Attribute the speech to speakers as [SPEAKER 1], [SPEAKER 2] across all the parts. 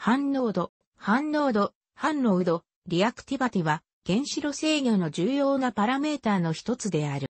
[SPEAKER 1] 反応度、反応度、反応度、リアクティバティは、原子炉制御の重要なパラメーターの一つである。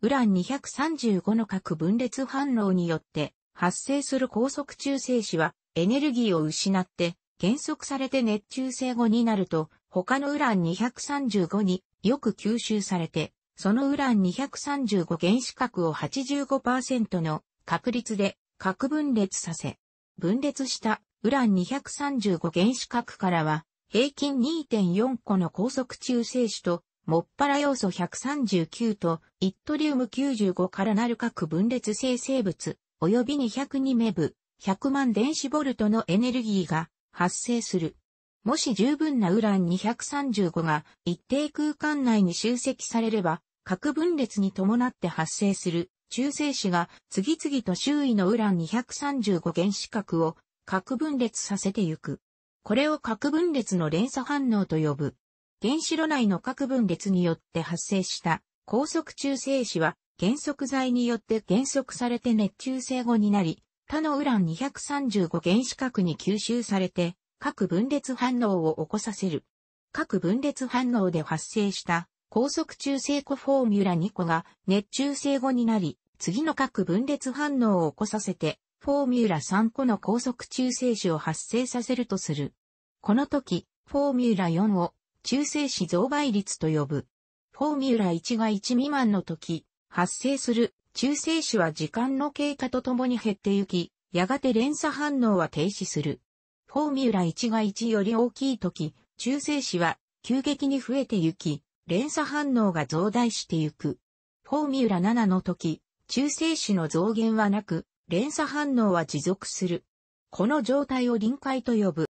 [SPEAKER 1] ウラン235の核分裂反応によって発生する高速中性子はエネルギーを失って減速されて熱中性後になると他のウラン235によく吸収されてそのウラン235原子核を85%の確率で核分裂させ分裂したウラン235原子核からは、平均2.4個の高速中性子と、もっぱら要素139と、イットリウム95からなる核分裂生成物、及び202メブ、100万電子ボルトのエネルギーが発生する。もし十分なウラン235が一定空間内に集積されれば、核分裂に伴って発生する中性子が次々と周囲のウラン235原子核を核分裂させてゆく。これを核分裂の連鎖反応と呼ぶ。原子炉内の核分裂によって発生した高速中性子は減速剤によって減速されて熱中性後になり、他のウラン235原子核に吸収されて、核分裂反応を起こさせる。核分裂反応で発生した高速中性子フォーミュラ2個が熱中性後になり、次の核分裂反応を起こさせて、フォーミュラ3個の高速中性子を発生させるとする。この時、フォーミュラ4を中性子増倍率と呼ぶ。フォーミュラ1が1未満の時、発生する中性子は時間の経過とともに減ってゆき、やがて連鎖反応は停止する。フォーミュラ1が1より大きい時、中性子は急激に増えてゆき、連鎖反応が増大してゆく。フォーミュラ7の時、中性子の増減はなく、連鎖反応は持続する。この状態を臨界と呼ぶ。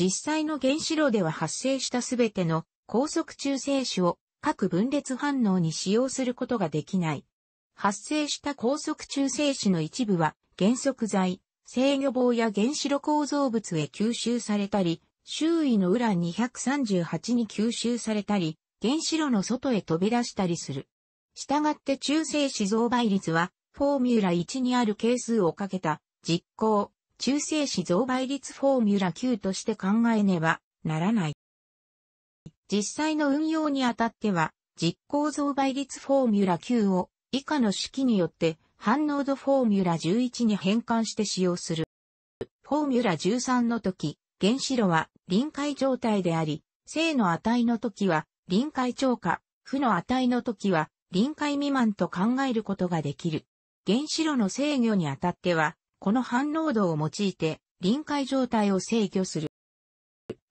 [SPEAKER 1] 実際の原子炉では発生したすべての高速中性子を各分裂反応に使用することができない。発生した高速中性子の一部は減速剤、制御棒や原子炉構造物へ吸収されたり、周囲のウラン238に吸収されたり、原子炉の外へ飛び出したりする。したがって中性子増倍率はフォーミュラ1にある係数をかけた実行、中性子増倍率フォーミュラ9として考えねばならない。実際の運用にあたっては、実行増倍率フォーミュラ9を以下の式によって反応度フォーミュラ11に変換して使用する。フォーミュラ13の時、原子炉は臨界状態であり、正の値の時は臨界超過、負の値の時は臨界未満と考えることができる。原子炉の制御にあたっては、この反応度を用いて臨界状態を制御する。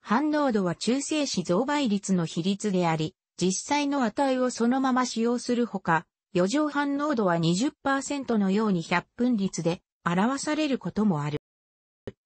[SPEAKER 1] 反応度は中性子増倍率の比率であり、実際の値をそのまま使用するほか、余剰反応度は20%のように100分率で表されることもある。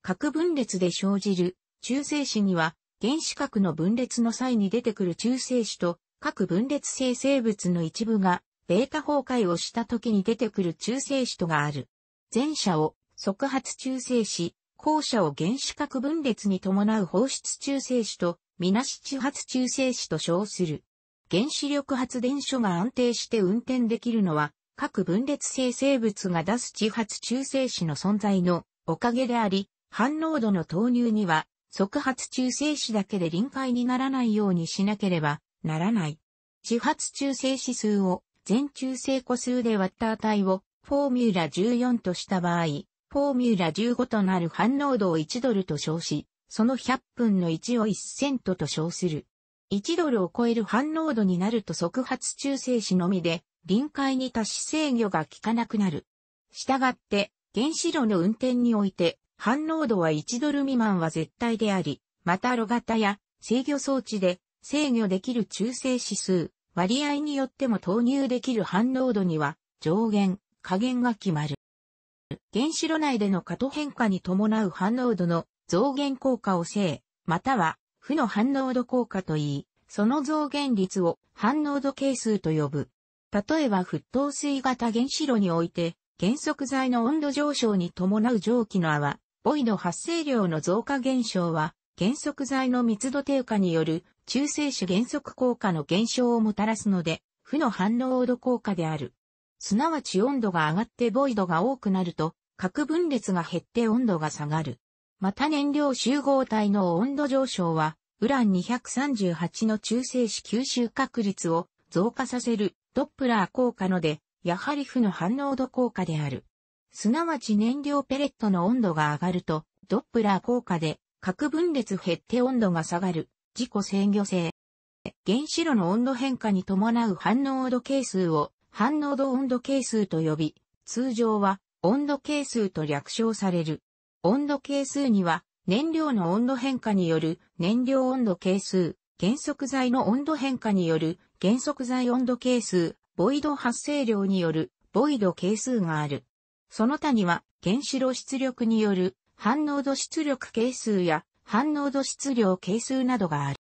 [SPEAKER 1] 核分裂で生じる中性子には原子核の分裂の際に出てくる中性子と核分裂生成物の一部がベータ崩壊をした時に出てくる中性子とがある。前者を即発中性子、後者を原子核分裂に伴う放出中性子と、みなし中発中性子と称する。原子力発電所が安定して運転できるのは、各分裂性生物が出す地発中性子の存在のおかげであり、反応度の投入には、即発中性子だけで臨界にならないようにしなければならない。地発中性子数を全中性個数で割った値をフォーミュラ14とした場合、フォーミュラ15となる反応度を1ドルと称し、その100分の1を1セントと称する。1ドルを超える反応度になると即発中性子のみで、臨界に達し制御が効かなくなる。したがって、原子炉の運転において、反応度は1ドル未満は絶対であり、また炉型や制御装置で制御できる中性指数、割合によっても投入できる反応度には上限、下限が決まる。原子炉内での過渡変化に伴う反応度の増減効果を正、または負の反応度効果といい、その増減率を反応度係数と呼ぶ。例えば沸騰水型原子炉において、減速剤の温度上昇に伴う蒸気の泡、ボイの発生量の増加減少は、減速剤の密度低下による中性子減速効果の減少をもたらすので、負の反応度効果である。すなわち温度が上がってボイドが多くなると、核分裂が減って温度が下がる。また燃料集合体の温度上昇は、ウラン238の中性子吸収確率を増加させるドップラー効果ので、やはり負の反応度効果である。すなわち燃料ペレットの温度が上がると、ドップラー効果で核分裂減って温度が下がる、自己制御性。原子炉の温度変化に伴う反応度係数を反応度温度係数と呼び、通常は温度係数と略称される。温度係数には燃料の温度変化による燃料温度係数、減速剤の温度変化による減速剤温度係数、ボイド発生量によるボイド係数がある。その他には原子炉出力による反応度出力係数や反応度質量係数などがある。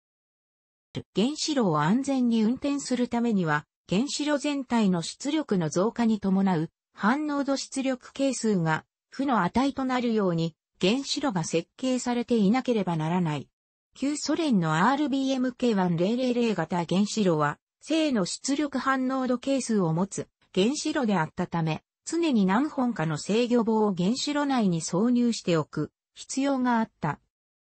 [SPEAKER 1] 原子炉を安全に運転するためには、原子炉全体の出力の増加に伴う反応度出力係数が負の値となるように原子炉が設計されていなければならない。旧ソ連の RBMK1000 型原子炉は、正の出力反応度係数を持つ原子炉であったため、常に何本かの制御棒を原子炉内に挿入しておく必要があった。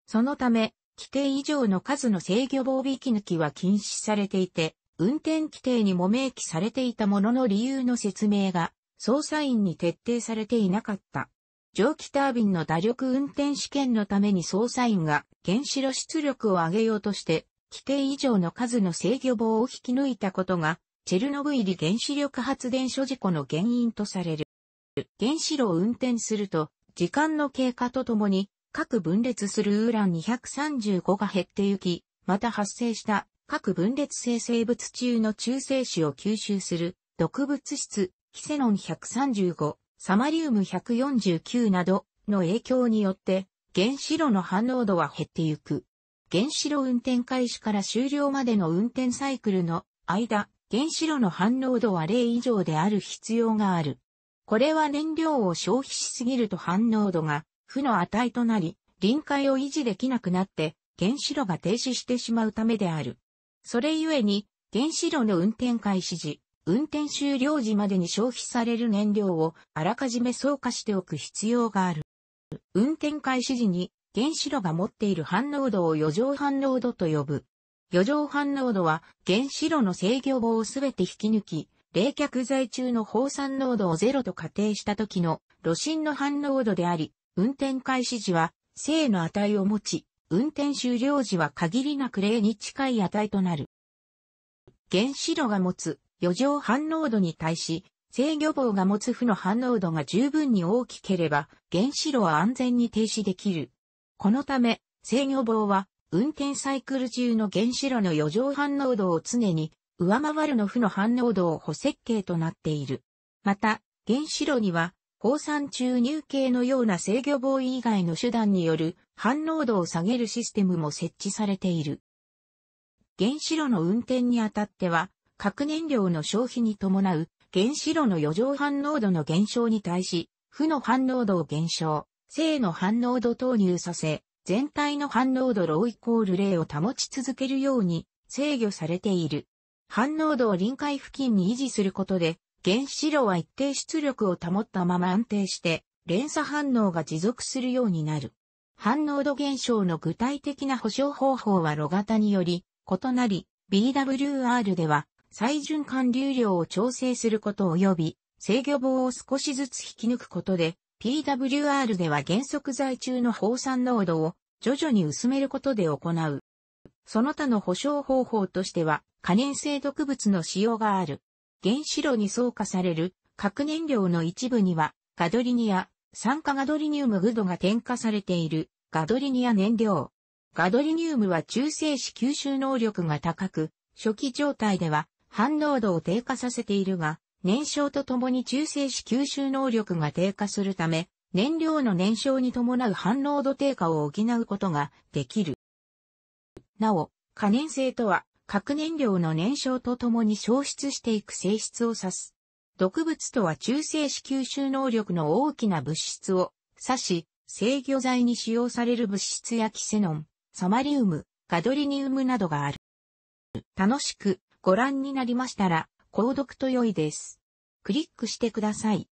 [SPEAKER 1] そのため、規定以上の数の制御棒引き抜きは禁止されていて、運転規定にも明記されていたものの理由の説明が捜査員に徹底されていなかった。蒸気タービンの打力運転試験のために捜査員が原子炉出力を上げようとして、規定以上の数の制御棒を引き抜いたことがチェルノブイリ原子力発電所事故の原因とされる。原子炉を運転すると、時間の経過とともに、各分裂するウーラン235が減ってゆき、また発生した各分裂性生物中の中性子を吸収する毒物質、キセノン135、サマリウム149などの影響によって、原子炉の反応度は減ってゆく。原子炉運転開始から終了までの運転サイクルの間、原子炉の反応度は0以上である必要がある。これは燃料を消費しすぎると反応度が負の値となり、臨界を維持できなくなって原子炉が停止してしまうためである。それゆえに、原子炉の運転開始時、運転終了時までに消費される燃料をあらかじめ総加しておく必要がある。運転開始時に原子炉が持っている反応度を余剰反応度と呼ぶ。余剰反応度は原子炉の制御棒をすべて引き抜き、冷却剤中の放散濃度をゼロと仮定した時の炉心の反応度であり、運転開始時は正の値を持ち、運転終了時は限りなく0に近い値となる。原子炉が持つ余剰反応度に対し、制御棒が持つ負の反応度が十分に大きければ、原子炉は安全に停止できる。このため、制御棒は運転サイクル中の原子炉の余剰反応度を常に上回るの負の反応度を補設計となっている。また、原子炉には、放散注入系のような制御防衛以外の手段による反応度を下げるシステムも設置されている。原子炉の運転にあたっては、核燃料の消費に伴う原子炉の余剰反応度の減少に対し、負の反応度を減少、正の反応度投入させ、全体の反応度ローイコール0を保ち続けるように制御されている。反応度を臨界付近に維持することで、原子炉は一定出力を保ったまま安定して、連鎖反応が持続するようになる。反応度現象の具体的な保証方法は炉型により異なり、BWR では再循環流量を調整すること及び制御棒を少しずつ引き抜くことで PWR では原則在中の放散濃度を徐々に薄めることで行う。その他の保証方法としては、可燃性毒物の使用がある。原子炉に装加される核燃料の一部には、ガドリニア、酸化ガドリニウムグドが添加されているガドリニア燃料。ガドリニウムは中性子吸収能力が高く、初期状態では反濃度を低下させているが、燃焼とともに中性子吸収能力が低下するため、燃料の燃焼に伴う反応度低下を補うことができる。なお、可燃性とは、核燃料の燃焼とともに消失していく性質を指す。毒物とは中性子吸収能力の大きな物質を指し、制御剤に使用される物質やキセノン、サマリウム、ガドリニウムなどがある。楽しくご覧になりましたら、購読と良いです。クリックしてください。